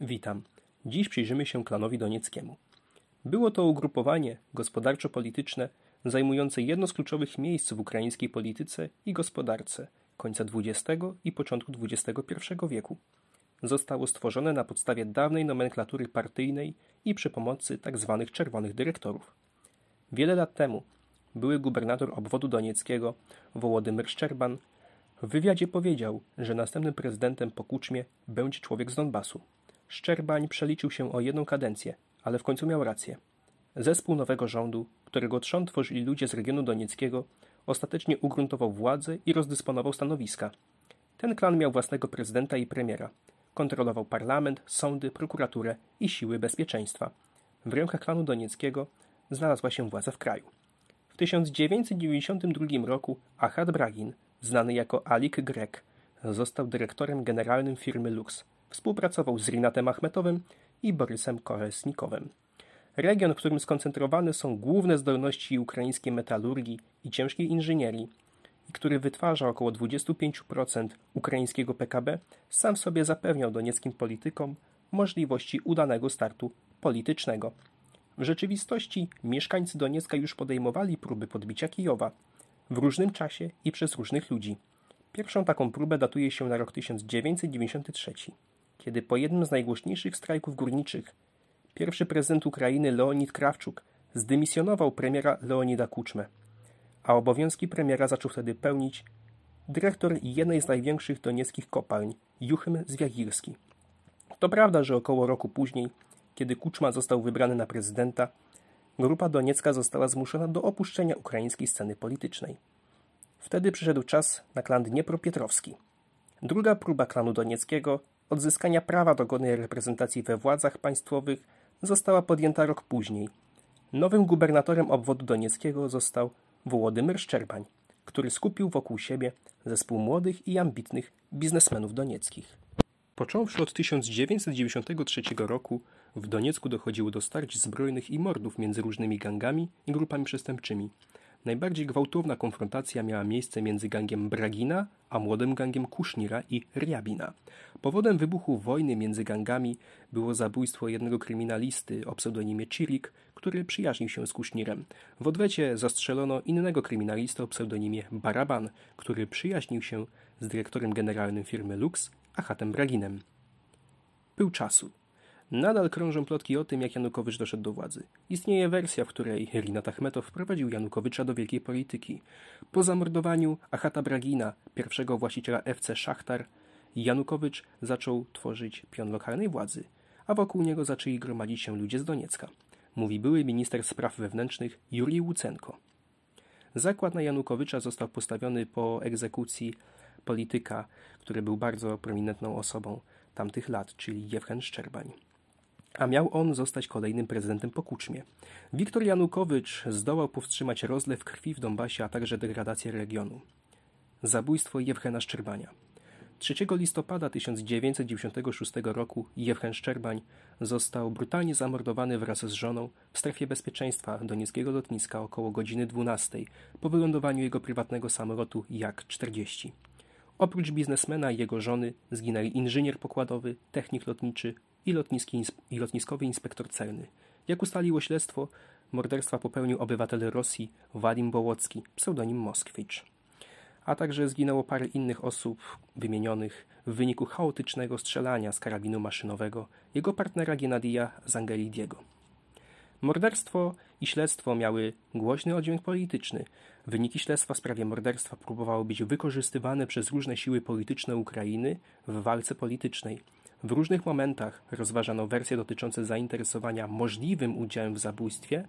Witam. Dziś przyjrzymy się klanowi donieckiemu. Było to ugrupowanie gospodarczo-polityczne zajmujące jedno z kluczowych miejsc w ukraińskiej polityce i gospodarce końca XX i początku XXI wieku. Zostało stworzone na podstawie dawnej nomenklatury partyjnej i przy pomocy tzw. Tak czerwonych dyrektorów. Wiele lat temu były gubernator obwodu donieckiego Wołodymyr Szczerban w wywiadzie powiedział, że następnym prezydentem po Kuczmie będzie człowiek z Donbasu. Szczerbań przeliczył się o jedną kadencję, ale w końcu miał rację. Zespół nowego rządu, którego trzon tworzyli ludzie z regionu donieckiego, ostatecznie ugruntował władzę i rozdysponował stanowiska. Ten klan miał własnego prezydenta i premiera. Kontrolował parlament, sądy, prokuraturę i siły bezpieczeństwa. W rękach klanu donieckiego znalazła się władza w kraju. W 1992 roku Ahad Bragin, znany jako Alik Grek, został dyrektorem generalnym firmy Lux – współpracował z Rinatem Achmetowym i Borysem Koresnikowem. Region, w którym skoncentrowane są główne zdolności ukraińskiej metalurgii i ciężkiej inżynierii, i który wytwarza około 25% ukraińskiego PKB, sam sobie zapewniał donieckim politykom możliwości udanego startu politycznego. W rzeczywistości mieszkańcy Doniecka już podejmowali próby podbicia Kijowa w różnym czasie i przez różnych ludzi. Pierwszą taką próbę datuje się na rok 1993 kiedy po jednym z najgłośniejszych strajków górniczych pierwszy prezydent Ukrainy Leonid Krawczuk zdymisjonował premiera Leonida Kuczmę, a obowiązki premiera zaczął wtedy pełnić dyrektor jednej z największych donieckich kopalń, Juchym Zwiagirski. To prawda, że około roku później, kiedy Kuczma został wybrany na prezydenta, grupa doniecka została zmuszona do opuszczenia ukraińskiej sceny politycznej. Wtedy przyszedł czas na klan Dniepropietrowski. Druga próba klanu donieckiego odzyskania prawa do godnej reprezentacji we władzach państwowych została podjęta rok później. Nowym gubernatorem obwodu donieckiego został Włodymyr Szczerbań, który skupił wokół siebie zespół młodych i ambitnych biznesmenów donieckich. Począwszy od 1993 roku, w Doniecku dochodziło do starć zbrojnych i mordów między różnymi gangami i grupami przestępczymi. Najbardziej gwałtowna konfrontacja miała miejsce między gangiem Bragina a młodym gangiem Kusznira i Riabina. Powodem wybuchu wojny między gangami było zabójstwo jednego kryminalisty o pseudonimie Chirik, który przyjaźnił się z Kusznirem. W odwecie zastrzelono innego kryminalistę o pseudonimie Baraban, który przyjaźnił się z dyrektorem generalnym firmy Lux, Achatem Braginem. Pył czasu. Nadal krążą plotki o tym, jak Janukowicz doszedł do władzy. Istnieje wersja, w której Rinat Achmetow wprowadził Janukowycza do wielkiej polityki. Po zamordowaniu Achata Bragina, pierwszego właściciela FC Szachtar, Janukowycz zaczął tworzyć pion lokalnej władzy, a wokół niego zaczęli gromadzić się ludzie z Doniecka, mówi były minister spraw wewnętrznych Jurij Łucenko. Zakład na Janukowycza został postawiony po egzekucji polityka, który był bardzo prominentną osobą tamtych lat, czyli Jewchen Szczerbań a miał on zostać kolejnym prezydentem po Kuczmie. Wiktor Janukowycz zdołał powstrzymać rozlew krwi w Donbasie, a także degradację regionu. Zabójstwo Jewchena Szczerbania. 3 listopada 1996 roku Jewchen Szczerbań został brutalnie zamordowany wraz z żoną w strefie bezpieczeństwa donieckiego lotniska około godziny 12 po wylądowaniu jego prywatnego samolotu Jak-40. Oprócz biznesmena i jego żony zginęli inżynier pokładowy, technik lotniczy, i, i lotniskowy inspektor celny. Jak ustaliło śledztwo, morderstwa popełnił obywatel Rosji Wadim Bołocki, pseudonim Moskwicz. A także zginęło parę innych osób wymienionych w wyniku chaotycznego strzelania z karabinu maszynowego jego partnera Gennadija Zangelidiego. Morderstwo i śledztwo miały głośny oddźwięk polityczny. Wyniki śledztwa w sprawie morderstwa próbowały być wykorzystywane przez różne siły polityczne Ukrainy w walce politycznej. W różnych momentach rozważano wersje dotyczące zainteresowania możliwym udziałem w zabójstwie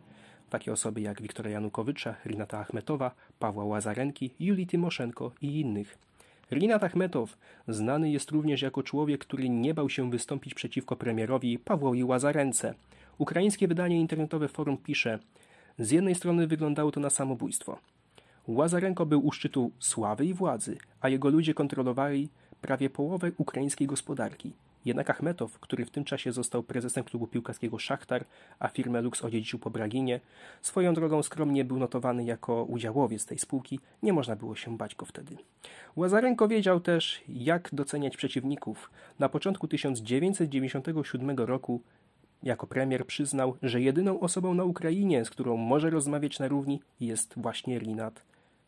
takie osoby jak Wiktora Janukowycza, Rinata Achmetowa, Pawła Łazarenki, Julii Tymoszenko i innych. Rinat Achmetow znany jest również jako człowiek, który nie bał się wystąpić przeciwko premierowi Pawłowi Łazarence. Ukraińskie wydanie internetowe Forum pisze Z jednej strony wyglądało to na samobójstwo. Łazarenko był u szczytu sławy i władzy, a jego ludzie kontrolowali prawie połowę ukraińskiej gospodarki – jednak Achmetow, który w tym czasie został prezesem klubu piłkarskiego Szachtar, a firmę Lux odziedziczył po Braginie, swoją drogą skromnie był notowany jako udziałowiec tej spółki, nie można było się bać go wtedy. Łazarenko wiedział też, jak doceniać przeciwników. Na początku 1997 roku jako premier przyznał, że jedyną osobą na Ukrainie, z którą może rozmawiać na równi, jest właśnie Rinat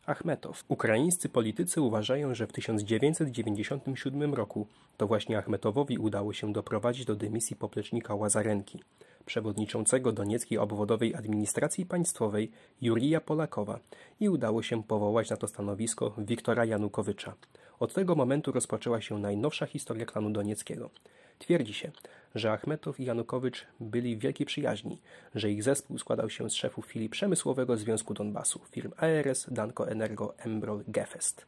Achmetow. Ukraińscy politycy uważają, że w 1997 roku to właśnie Achmetowowi udało się doprowadzić do dymisji poplecznika Łazarenki, przewodniczącego Donieckiej Obwodowej Administracji Państwowej Jurija Polakowa i udało się powołać na to stanowisko Wiktora Janukowycza. Od tego momentu rozpoczęła się najnowsza historia klanu donieckiego. Twierdzi się, że Achmetow i Janukowycz byli w wielkiej przyjaźni, że ich zespół składał się z szefów filii przemysłowego Związku Donbasu, firm ARS, Danko Energo, Embrol, Gefest.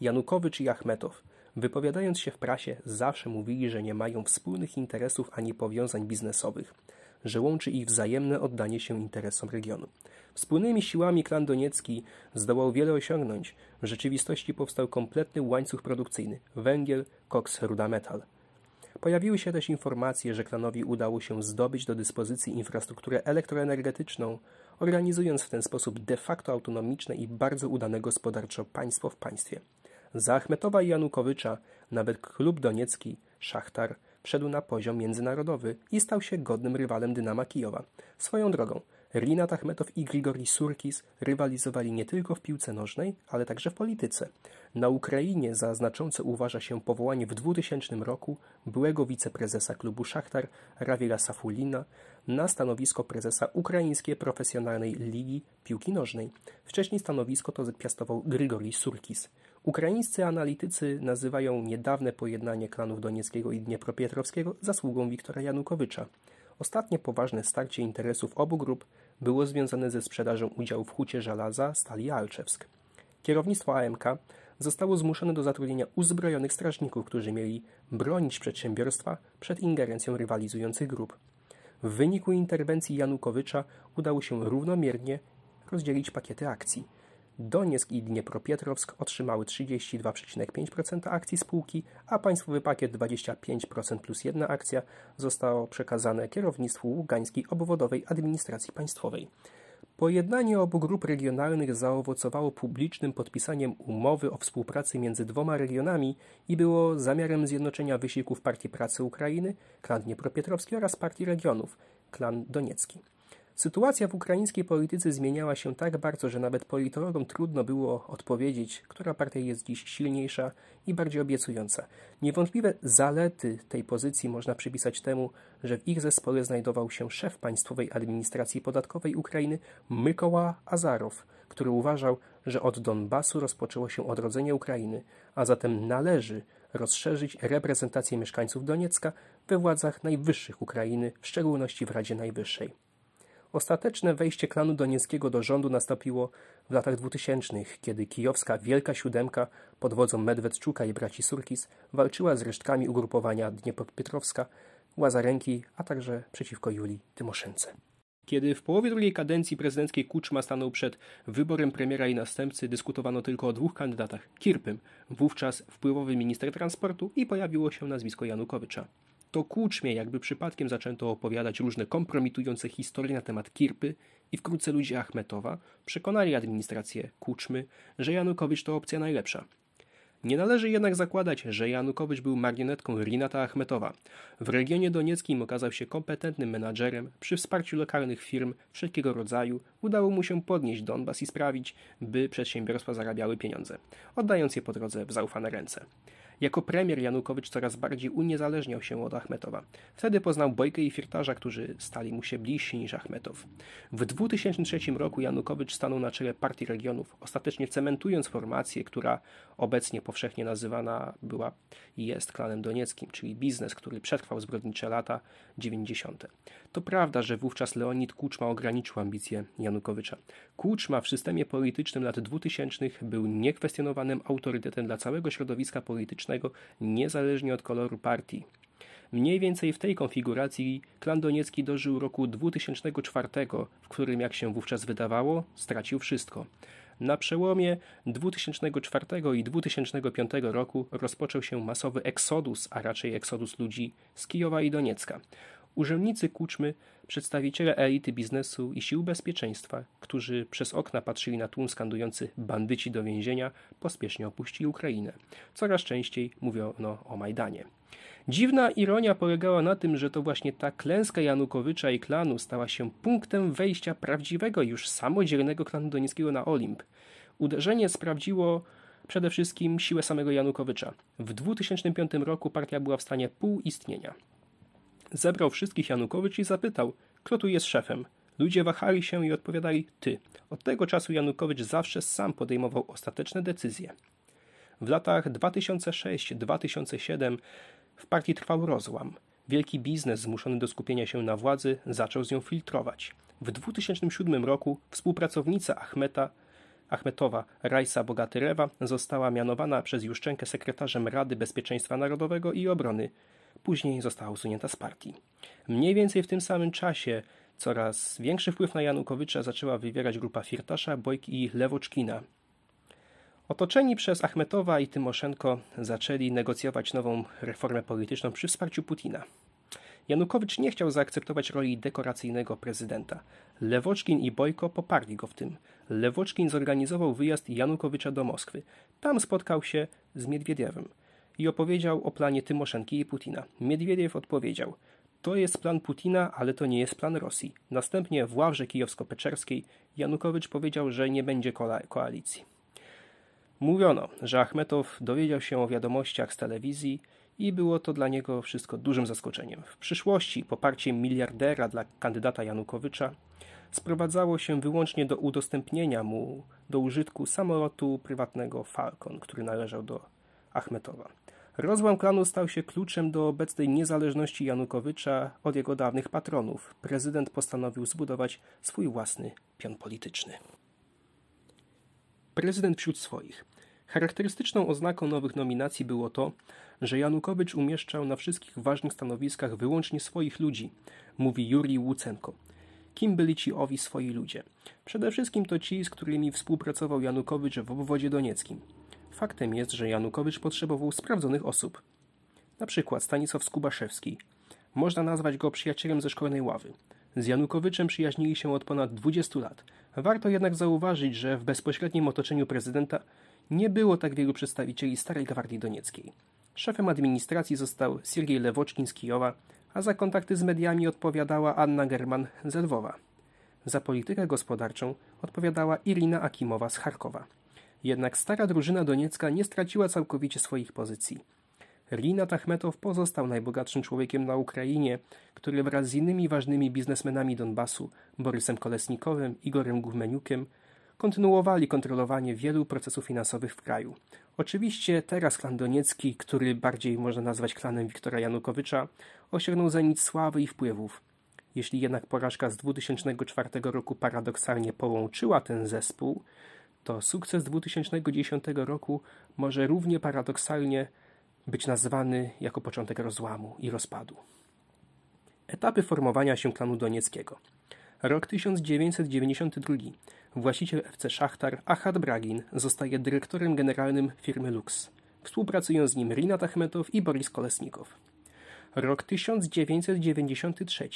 Janukowycz i Achmetow, wypowiadając się w prasie, zawsze mówili, że nie mają wspólnych interesów ani powiązań biznesowych, że łączy ich wzajemne oddanie się interesom regionu. Wspólnymi siłami klan Doniecki zdołał wiele osiągnąć. W rzeczywistości powstał kompletny łańcuch produkcyjny: węgiel, koks, ruda metal. Pojawiły się też informacje, że klanowi udało się zdobyć do dyspozycji infrastrukturę elektroenergetyczną, organizując w ten sposób de facto autonomiczne i bardzo udane gospodarczo państwo w państwie. Za Achmetowa i Janukowycza nawet klub doniecki, Szachtar, wszedł na poziom międzynarodowy i stał się godnym rywalem Dynama Kijowa. Swoją drogą, Rinat Achmetow i Grigori Surkis rywalizowali nie tylko w piłce nożnej, ale także w polityce. Na Ukrainie za znaczące uważa się powołanie w 2000 roku byłego wiceprezesa klubu Szachtar Rawila Safulina na stanowisko prezesa Ukraińskiej Profesjonalnej Ligi Piłki Nożnej. Wcześniej stanowisko to piastował Grigori Surkis. Ukraińscy analitycy nazywają niedawne pojednanie klanów Donieckiego i Dniepropietrowskiego zasługą Wiktora Janukowycza. Ostatnie poważne starcie interesów obu grup było związane ze sprzedażą udziału w hucie żelaza stali Alczewsk. Kierownictwo AMK zostało zmuszone do zatrudnienia uzbrojonych strażników, którzy mieli bronić przedsiębiorstwa przed ingerencją rywalizujących grup. W wyniku interwencji Janukowycza udało się równomiernie rozdzielić pakiety akcji – Donieck i Dniepropietrowsk otrzymały 32,5% akcji spółki, a państwowy pakiet 25% plus jedna akcja zostało przekazane kierownictwu Ługańskiej Obwodowej Administracji Państwowej. Pojednanie obu grup regionalnych zaowocowało publicznym podpisaniem umowy o współpracy między dwoma regionami i było zamiarem zjednoczenia wysiłków Partii Pracy Ukrainy, Klan Dniepropietrowski oraz Partii Regionów, Klan Doniecki. Sytuacja w ukraińskiej polityce zmieniała się tak bardzo, że nawet politologom trudno było odpowiedzieć, która partia jest dziś silniejsza i bardziej obiecująca. Niewątpliwe zalety tej pozycji można przypisać temu, że w ich zespole znajdował się szef Państwowej Administracji Podatkowej Ukrainy Mykoła Azarow, który uważał, że od Donbasu rozpoczęło się odrodzenie Ukrainy, a zatem należy rozszerzyć reprezentację mieszkańców Doniecka we władzach najwyższych Ukrainy, w szczególności w Radzie Najwyższej. Ostateczne wejście klanu donieckiego do rządu nastąpiło w latach 2000, kiedy kijowska Wielka Siódemka pod wodzą Medwedczuka i braci Surkis walczyła z resztkami ugrupowania Dniepropietrowska, Łazarenki, a także przeciwko Julii Tymoszence. Kiedy w połowie drugiej kadencji prezydenckiej Kuczma stanął przed wyborem premiera i następcy, dyskutowano tylko o dwóch kandydatach: Kirpym, wówczas wpływowy minister transportu, i pojawiło się nazwisko Janukowycza to kuczmie, jakby przypadkiem zaczęto opowiadać różne kompromitujące historie na temat Kirpy i wkrótce ludzie Achmetowa przekonali administrację Kuczmy, że Janukowicz to opcja najlepsza. Nie należy jednak zakładać, że Janukowicz był marionetką Rinata Achmetowa. W regionie donieckim okazał się kompetentnym menadżerem, przy wsparciu lokalnych firm wszelkiego rodzaju udało mu się podnieść Donbas i sprawić, by przedsiębiorstwa zarabiały pieniądze, oddając je po drodze w zaufane ręce. Jako premier Janukowicz coraz bardziej uniezależniał się od Achmetowa. Wtedy poznał Bojkę i Firtarza, którzy stali mu się bliżsi niż Achmetow. W 2003 roku Janukowicz stanął na czele Partii Regionów, ostatecznie cementując formację, która obecnie powszechnie nazywana była i jest klanem donieckim, czyli biznes, który przetrwał zbrodnicze lata 90. To prawda, że wówczas Leonid Kuczma ograniczył ambicje Janukowicza. Kuczma w systemie politycznym lat 2000 był niekwestionowanym autorytetem dla całego środowiska politycznego politycznego niezależnie od koloru partii. Mniej więcej w tej konfiguracji klan Doniecki dożył roku 2004, w którym, jak się wówczas wydawało, stracił wszystko. Na przełomie 2004 i 2005 roku rozpoczął się masowy eksodus, a raczej eksodus ludzi z Kijowa i Doniecka urzędnicy kuczmy, przedstawiciele elity biznesu i sił bezpieczeństwa, którzy przez okna patrzyli na tłum skandujący bandyci do więzienia, pospiesznie opuścili Ukrainę. Coraz częściej mówiono o Majdanie. Dziwna ironia polegała na tym, że to właśnie ta klęska Janukowycza i klanu stała się punktem wejścia prawdziwego, już samodzielnego klanu donieckiego na Olimp. Uderzenie sprawdziło przede wszystkim siłę samego Janukowycza. W 2005 roku partia była w stanie półistnienia. Zebrał wszystkich Janukowicz i zapytał, kto tu jest szefem. Ludzie wahali się i odpowiadali ty. Od tego czasu Janukowicz zawsze sam podejmował ostateczne decyzje. W latach 2006-2007 w partii trwał rozłam. Wielki biznes zmuszony do skupienia się na władzy zaczął z nią filtrować. W 2007 roku współpracownica Achmeta, Achmetowa Rajsa Bogatyrewa została mianowana przez Juszczenkę sekretarzem Rady Bezpieczeństwa Narodowego i Obrony później została usunięta z partii. Mniej więcej w tym samym czasie coraz większy wpływ na Janukowycza zaczęła wywierać grupa Firtasza, Bojk i Lewoczkina. Otoczeni przez Achmetowa i Tymoszenko zaczęli negocjować nową reformę polityczną przy wsparciu Putina. Janukowicz nie chciał zaakceptować roli dekoracyjnego prezydenta. Lewoczkin i Bojko poparli go w tym. Lewoczkin zorganizował wyjazd Janukowicza do Moskwy. Tam spotkał się z Miedwiediewem i opowiedział o planie Tymoszenki i Putina. Miedwiediew odpowiedział to jest plan Putina, ale to nie jest plan Rosji. Następnie w ławrze kijowsko-peczerskiej Janukowycz powiedział, że nie będzie koalicji. Mówiono, że Achmetow dowiedział się o wiadomościach z telewizji i było to dla niego wszystko dużym zaskoczeniem. W przyszłości poparcie miliardera dla kandydata Janukowycza sprowadzało się wyłącznie do udostępnienia mu do użytku samolotu prywatnego Falcon, który należał do Achmetowa. Rozłam klanu stał się kluczem do obecnej niezależności Janukowycza od jego dawnych patronów. Prezydent postanowił zbudować swój własny pion polityczny. Prezydent wśród swoich. Charakterystyczną oznaką nowych nominacji było to, że Janukowicz umieszczał na wszystkich ważnych stanowiskach wyłącznie swoich ludzi, mówi Juri Łucenko. Kim byli ci owi swoi ludzie? Przede wszystkim to ci, z którymi współpracował Janukowicz w obwodzie donieckim. Faktem jest, że Janukowicz potrzebował sprawdzonych osób. Na przykład Stanisław Skubaszewski. Można nazwać go przyjacielem ze szkolnej ławy. Z Janukowiczem przyjaźnili się od ponad 20 lat. Warto jednak zauważyć, że w bezpośrednim otoczeniu prezydenta nie było tak wielu przedstawicieli Starej Gwardii Donieckiej. Szefem administracji został Siergiej Lewoczkin z Kijowa, a za kontakty z mediami odpowiadała Anna German z Lwowa. Za politykę gospodarczą odpowiadała Irina Akimowa z Charkowa. Jednak stara drużyna doniecka nie straciła całkowicie swoich pozycji. Rinat Tachmetow pozostał najbogatszym człowiekiem na Ukrainie, który wraz z innymi ważnymi biznesmenami Donbasu, Borysem Kolesnikowym, Igorem Gurmeniukiem, kontynuowali kontrolowanie wielu procesów finansowych w kraju. Oczywiście teraz klan Doniecki, który bardziej można nazwać klanem Wiktora Janukowycza, osiągnął zenit sławy i wpływów. Jeśli jednak porażka z 2004 roku paradoksalnie połączyła ten zespół, to sukces 2010 roku może równie paradoksalnie być nazwany jako początek rozłamu i rozpadu. Etapy formowania się klanu donieckiego. Rok 1992. Właściciel FC Szachtar Ahad Bragin zostaje dyrektorem generalnym firmy Lux. Współpracują z nim Rinat Achmetow i Boris Kolesnikow. Rok 1993.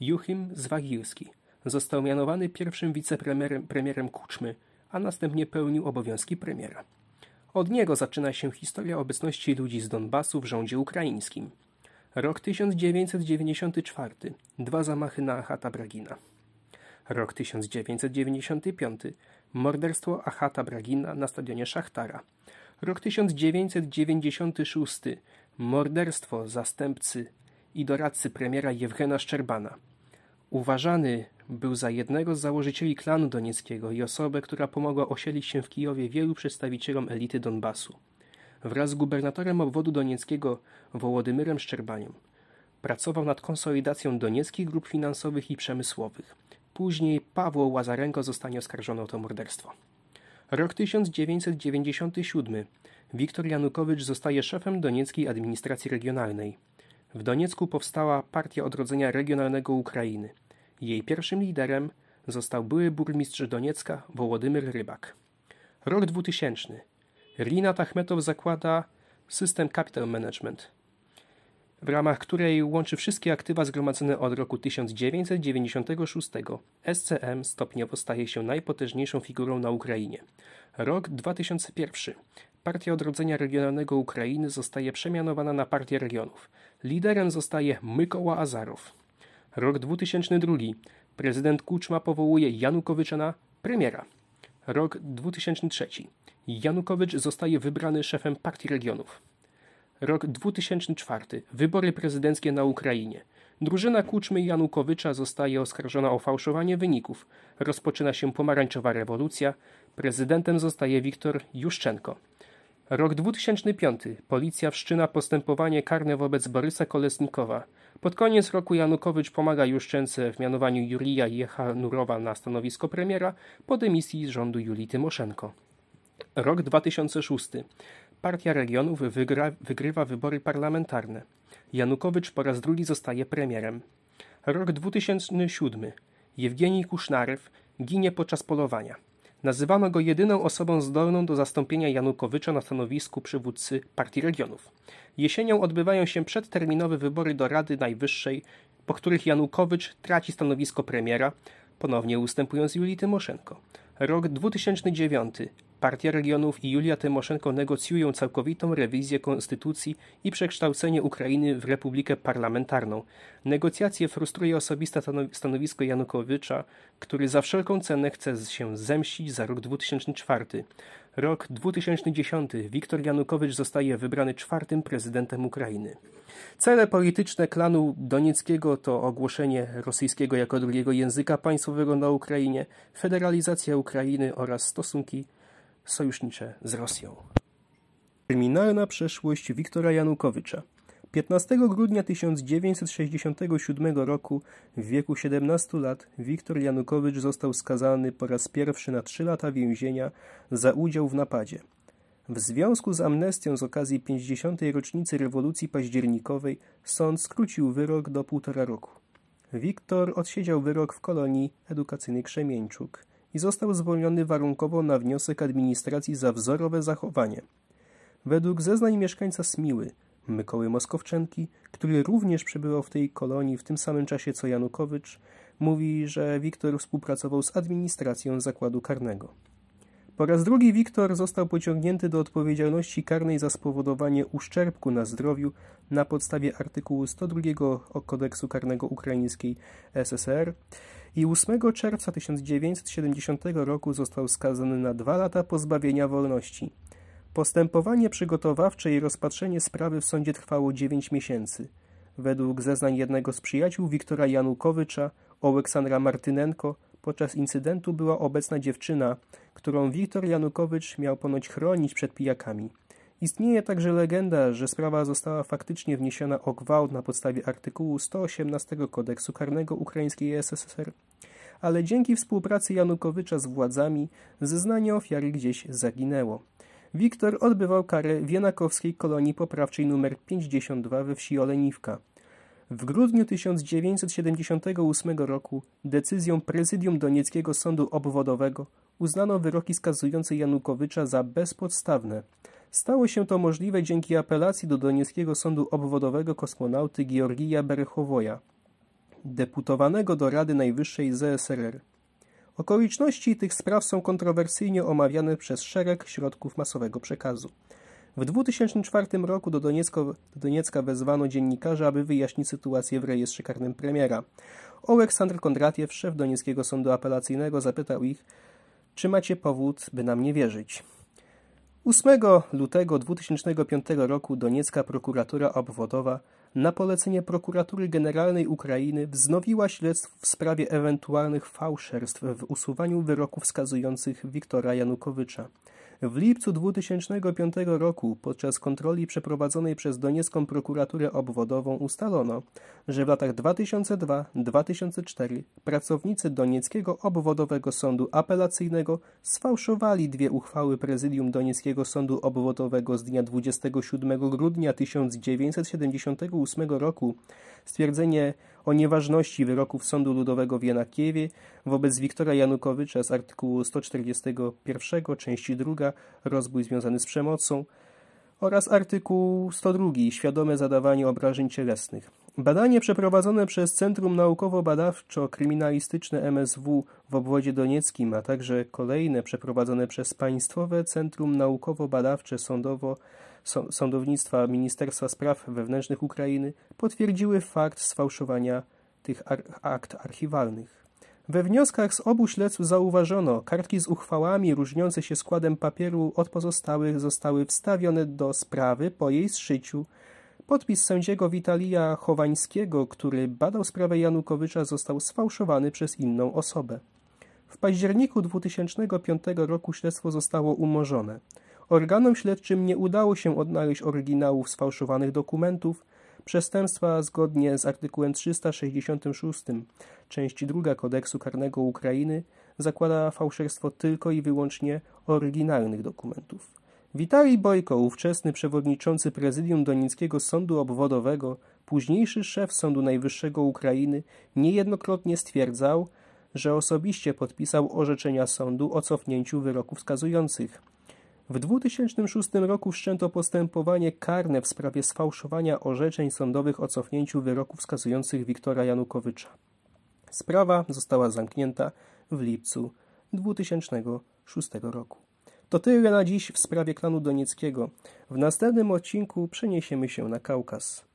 Juchim Zwagilski został mianowany pierwszym wicepremierem premierem Kuczmy a następnie pełnił obowiązki premiera. Od niego zaczyna się historia obecności ludzi z Donbasu w rządzie ukraińskim. Rok 1994 dwa zamachy na Achata Bragina. Rok 1995 morderstwo Achata Bragina na stadionie Szachtara. Rok 1996 morderstwo zastępcy i doradcy premiera Jewgena Szczerbana. Uważany był za jednego z założycieli klanu donieckiego i osobę, która pomogła osiedlić się w Kijowie wielu przedstawicielom elity Donbasu. Wraz z gubernatorem obwodu donieckiego Wołodymyrem Szczerbaniem pracował nad konsolidacją donieckich grup finansowych i przemysłowych. Później Pawło Łazarenko zostanie oskarżony o to morderstwo. Rok 1997. Wiktor Janukowycz zostaje szefem donieckiej administracji regionalnej. W Doniecku powstała Partia Odrodzenia Regionalnego Ukrainy. Jej pierwszym liderem został były burmistrz Doniecka Wołodymyr Rybak. Rok 2000. Rina Tachmetow zakłada system Capital Management, w ramach której łączy wszystkie aktywa zgromadzone od roku 1996. SCM stopniowo staje się najpotężniejszą figurą na Ukrainie. Rok 2001. Partia Odrodzenia Regionalnego Ukrainy zostaje przemianowana na Partię Regionów. Liderem zostaje Mykoła Azarow. Rok 2002. Prezydent Kuczma powołuje Janukowycza na premiera. Rok 2003. Janukowycz zostaje wybrany szefem Partii Regionów. Rok 2004. Wybory prezydenckie na Ukrainie. Drużyna Kuczmy Janukowycza zostaje oskarżona o fałszowanie wyników. Rozpoczyna się pomarańczowa rewolucja. Prezydentem zostaje Wiktor Juszczenko. Rok 2005. Policja wszczyna postępowanie karne wobec Borysa Kolesnikowa. Pod koniec roku Janukowicz pomaga Juszczęce w mianowaniu Jurija Jechanurowa na stanowisko premiera po dymisji z rządu Julii Tymoszenko. Rok 2006. Partia Regionów wygra, wygrywa wybory parlamentarne. Janukowicz po raz drugi zostaje premierem. Rok 2007. Jewgenij Kusznarew ginie podczas polowania. Nazywano go jedyną osobą zdolną do zastąpienia Janukowycza na stanowisku przywódcy Partii Regionów. Jesienią odbywają się przedterminowe wybory do Rady Najwyższej, po których Janukowycz traci stanowisko premiera, ponownie ustępując Julii Tymoszenko. Rok 2009. Partia Regionów i Julia Tymoszenko negocjują całkowitą rewizję konstytucji i przekształcenie Ukrainy w republikę parlamentarną. Negocjacje frustruje osobiste stanowisko Janukowycza, który za wszelką cenę chce się zemścić za rok 2004. Rok 2010. Wiktor Janukowicz zostaje wybrany czwartym prezydentem Ukrainy. Cele polityczne klanu donieckiego to ogłoszenie rosyjskiego jako drugiego języka państwowego na Ukrainie, federalizacja Ukrainy oraz stosunki sojusznicze z Rosją. Kryminalna przeszłość Wiktora Janukowycza 15 grudnia 1967 roku w wieku 17 lat Wiktor Janukowycz został skazany po raz pierwszy na 3 lata więzienia za udział w napadzie. W związku z amnestią z okazji 50. rocznicy rewolucji październikowej sąd skrócił wyrok do półtora roku. Wiktor odsiedział wyrok w kolonii edukacyjnej Krzemieńczuk i został zwolniony warunkowo na wniosek administracji za wzorowe zachowanie. Według zeznań mieszkańca Smiły, Mykoły Moskowczenki, który również przebywał w tej kolonii w tym samym czasie co Janukowicz, mówi, że Wiktor współpracował z administracją zakładu karnego. Po raz drugi Wiktor został pociągnięty do odpowiedzialności karnej za spowodowanie uszczerbku na zdrowiu na podstawie artykułu 102 Kodeksu Karnego Ukraińskiej SSR i 8 czerwca 1970 roku został skazany na dwa lata pozbawienia wolności. Postępowanie przygotowawcze i rozpatrzenie sprawy w sądzie trwało 9 miesięcy. Według zeznań jednego z przyjaciół Wiktora Janukowycza, Oleksandra Martynenko, podczas incydentu była obecna dziewczyna, którą Wiktor Janukowycz miał ponoć chronić przed pijakami. Istnieje także legenda, że sprawa została faktycznie wniesiona o gwałt na podstawie artykułu 118 kodeksu karnego ukraińskiej SSR, ale dzięki współpracy Janukowycza z władzami zeznanie ofiary gdzieś zaginęło. Wiktor odbywał karę w Janakowskiej kolonii poprawczej nr 52 we wsi Oleniwka. W grudniu 1978 roku decyzją prezydium Donieckiego Sądu Obwodowego uznano wyroki skazujące Janukowycza za bezpodstawne – Stało się to możliwe dzięki apelacji do Donieckiego Sądu Obwodowego kosmonauty Georgija Berechowoja, deputowanego do Rady Najwyższej ZSRR. Okoliczności tych spraw są kontrowersyjnie omawiane przez szereg środków masowego przekazu. W 2004 roku do, Doniecko, do Doniecka wezwano dziennikarza, aby wyjaśnić sytuację w rejestrze karnym premiera. Oleksandr Kondratiew, szef Donieckiego Sądu Apelacyjnego, zapytał ich, czy macie powód, by nam nie wierzyć. 8 lutego 2005 roku doniecka prokuratura obwodowa na polecenie prokuratury generalnej Ukrainy wznowiła śledztwo w sprawie ewentualnych fałszerstw w usuwaniu wyroków skazujących Wiktora Janukowycza. W lipcu 2005 roku podczas kontroli przeprowadzonej przez Doniecką Prokuraturę Obwodową ustalono, że w latach 2002-2004 pracownicy Donieckiego Obwodowego Sądu Apelacyjnego sfałszowali dwie uchwały Prezydium Donieckiego Sądu Obwodowego z dnia 27 grudnia 1978 roku. Stwierdzenie o nieważności wyroków Sądu Ludowego w Janakiewie wobec Wiktora Janukowycza z artykułu 141 części 2 rozbój związany z przemocą oraz artykuł 102 świadome zadawanie obrażeń cielesnych Badanie przeprowadzone przez Centrum Naukowo-Badawczo-Kryminalistyczne MSW w obwodzie donieckim, a także kolejne przeprowadzone przez Państwowe Centrum Naukowo-Badawcze Sądowo Sądownictwa Ministerstwa Spraw Wewnętrznych Ukrainy potwierdziły fakt sfałszowania tych ar akt archiwalnych. We wnioskach z obu śledztw zauważono, kartki z uchwałami różniące się składem papieru od pozostałych zostały wstawione do sprawy po jej zszyciu Podpis sędziego Witalija Chowańskiego, który badał sprawę Janukowycza, został sfałszowany przez inną osobę. W październiku 2005 roku śledztwo zostało umorzone. Organom śledczym nie udało się odnaleźć oryginałów sfałszowanych dokumentów, przestępstwa zgodnie z artykułem 366, części 2 kodeksu karnego Ukrainy zakłada fałszerstwo tylko i wyłącznie oryginalnych dokumentów. Witalij Bojko, ówczesny przewodniczący prezydium Donieckiego Sądu Obwodowego, późniejszy szef Sądu Najwyższego Ukrainy, niejednokrotnie stwierdzał, że osobiście podpisał orzeczenia sądu o cofnięciu wyroków skazujących. W 2006 roku wszczęto postępowanie karne w sprawie sfałszowania orzeczeń sądowych o cofnięciu wyroków skazujących Wiktora Janukowycza. Sprawa została zamknięta w lipcu 2006 roku. To tyle na dziś w sprawie klanu donieckiego. W następnym odcinku przeniesiemy się na Kaukaz.